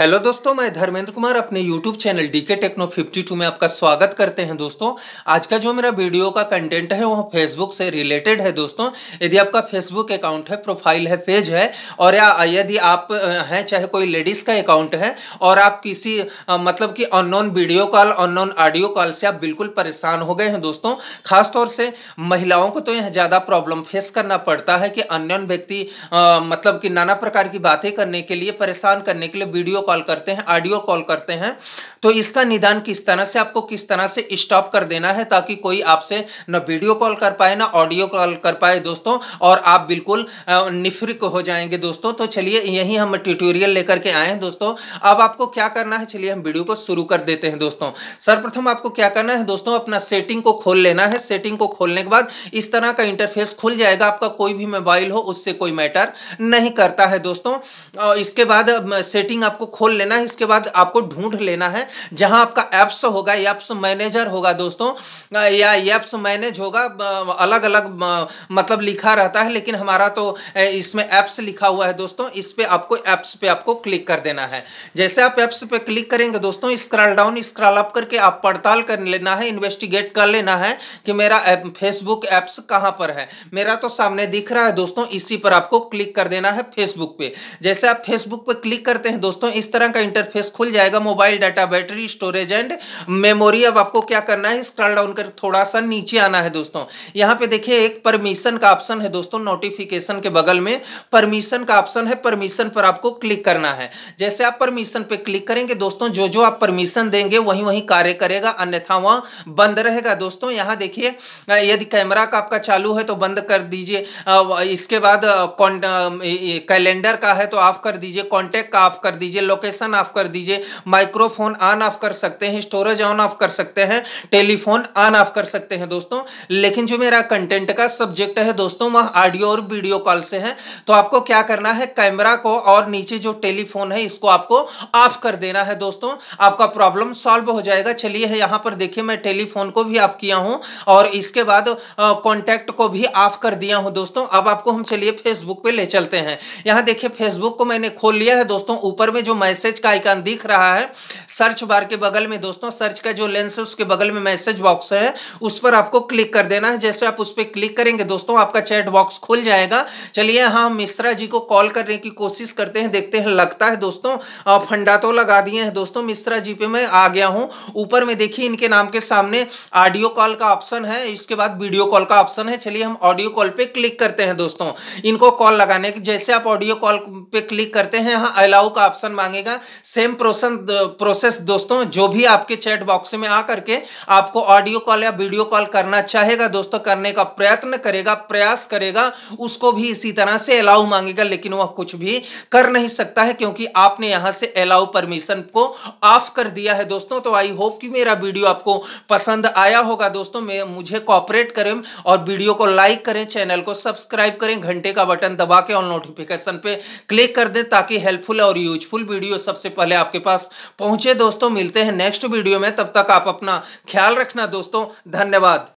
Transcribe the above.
hello दोस्तों मैं धर्मेंद्र कुमार अपने यूट्यूब चैनल डीके टेक्नो 52 में आपका स्वागत करते हैं दोस्तों आज का जो मेरा वीडियो का कंटेंट है वह फेसबुक से रिलेटेड है दोस्तों यदि आपका फेसबुक अकाउंट है प्रोफाइल है पेज है और या यदि आप हैं चाहे कोई लेडीज़ का अकाउंट है और आप किसी मतलब कि unknown video call unknown audio call से आप बिल्कुल परेशान हो गए हैं दोस्तों खासतौर से महिलाओं को तो यह ज़्यादा प्रॉब्लम फेस करना पड़ता है कि अननोन व्यक्ति मतलब कि नाना प्रकार की बातें करने के लिए परेशान करने के लिए वीडियो कॉल करते हैं ऑडियो कॉल करते हैं तो इसका निदान किस तरह से आपको किस तरह से स्टॉप कर देना है ताकि कोई आपसे ना वीडियो कॉल कर पाए ना ऑडियो कॉल कर पाए दोस्तों और आप बिल्कुल निफ्रिक हो जाएंगे दोस्तों तो चलिए यही हम ट्यूटोरियल लेकर के आए हैं दोस्तों अब आपको क्या करना है चलिए हम वीडियो को शुरू कर देते हैं दोस्तों सर्वप्रथम आपको क्या करना है दोस्तों अपना सेटिंग को खोल लेना है सेटिंग को खोलने के बाद इस तरह का इंटरफेस खुल जाएगा आपका कोई भी मोबाइल हो उससे कोई मैटर नहीं करता है दोस्तों इसके बाद सेटिंग आपको खोल लेना है इसके बाद आपको ढूंढ लेना है जहां आपका एप्स होगा एप्स मैनेजर होगा दोस्तों या एप्स मैनेज होगा अलग अलग मतलब लिखा रहता है लेकिन हमारा तो इसमें एप्स लिखा हुआ है दोस्तों इस पर आपको एप्स पे आपको क्लिक कर देना है जैसे आप एप्स पे क्लिक करेंगे दोस्तों स्क्रॉल डाउन स्क्रॉल अप करके आप पड़ताल कर लेना है इन्वेस्टिगेट कर लेना है कि मेरा फेसबुक एप्स कहाँ पर है मेरा तो सामने दिख रहा है दोस्तों इसी पर आपको क्लिक कर देना है फेसबुक पे जैसे आप फेसबुक पे क्लिक करते हैं दोस्तों इस इस तरह का इंटरफेस खुल जाएगा mobile data battery storage and memory अब आपको क्या करना है स्क्रॉल डाउन कर थोड़ा सा नीचे आना है दोस्तों यहाँ पे देखिए एक परमिशन का ऑप्शन है दोस्तों नोटिफिकेशन के बगल में परमिशन का ऑप्शन है परमिशन पर आपको क्लिक करना है जैसे आप परमिशन पर क्लिक करेंगे दोस्तों जो जो आप परमिशन देंगे वही वही कार्य करेगा अन्यथा वह बंद रहेगा दोस्तों यहाँ देखिए यदि कैमरा का आपका चालू है तो बंद कर दीजिए इसके बाद कैलेंडर का है तो ऑफ कर दीजिए कॉन्टेक्ट का ऑफ कर दीजिए लोकेशन ऑफ कर दीजिए माइक्रोफोन ऑन ऑफ कर सकते हैं स्टोरेज ऑन ऑफ कर सकते हैं टेलीफोन ऑन ऑफ कर सकते हैं दोस्तों लेकिन जो मेरा कंटेंट का सब्जेक्ट है दोस्तों वह ऑडियो और वीडियो कॉल से है तो आपको क्या करना है कैमरा को और नीचे जो टेलीफोन है इसको आपको ऑफ कर देना है दोस्तों आपका प्रॉब्लम सॉल्व हो जाएगा चलिए है यहाँ पर देखिए मैं टेलीफोन को भी ऑफ किया हूँ और इसके बाद कॉन्टैक्ट को भी ऑफ कर दिया हूँ दोस्तों अब आपको हम चलिए फेसबुक पे ले चलते हैं यहाँ देखिए फेसबुक को मैंने खोल लिया है दोस्तों ऊपर में जो मैसेज का आइकन दिख रहा है सर्च बार के बगल में दोस्तों सर्च का जो लेंस है उसके बगल में मैसेज बॉक्स है उस पर आपको क्लिक कर देना है जैसे आप उस पर क्लिक करेंगे दोस्तों आपका चैट बॉक्स खुल जाएगा चलिए हाँ मिश्रा जी को कॉल करने की कोशिश करते हैं देखते हैं लगता है दोस्तों फंडा तो लगा दिए हैं दोस्तों मिश्रा जी पे मैं आ गया हूँ ऊपर में देखिए इनके नाम के सामने ऑडियो कॉल का ऑप्शन है इसके बाद वीडियो कॉल का ऑप्शन है चलिए हम ऑडियो कॉल पे क्लिक करते हैं दोस्तों इनको कॉल लगाने के जैसे आप ऑडियो कॉल पे क्लिक करते हैं यहाँ अलाउ का ऑप्शन मांगे मांगेगा सेम प्रोसेस प्रोसेस दोस्तों जो भी आपके चैट बॉक्स में आ करके आपको ऑडियो कॉल या वीडियो कॉल करना चाहेगा दोस्तों करने का प्रयत्न करेगा प्रयास करेगा उसको भी इसी तरह से अलाउ मांगेगा लेकिन वह कुछ भी कर नहीं सकता है क्योंकि आपने यहां से अलाउ परमिशन को ऑफ कर दिया है दोस्तों तो आई होप कि मेरा वीडियो आपको पसंद आया होगा दोस्तों मैं मुझे कॉपरेट करें और वीडियो को लाइक करें चैनल को सब्सक्राइब करें घंटे का बटन दबा के और नोटिफिकेशन पे क्लिक कर दें ताकि हेल्पफुल और यूजफुल वीडियो वीडियो सबसे पहले आपके पास पहुंचे दोस्तों मिलते हैं नेक्स्ट वीडियो में तब तक आप अपना ख्याल रखना दोस्तों धन्यवाद